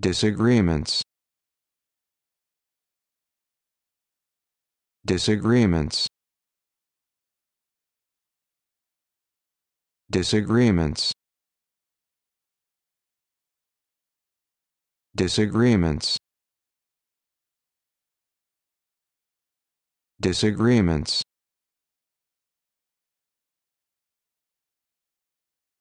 disagreements disagreements disagreements disagreements disagreements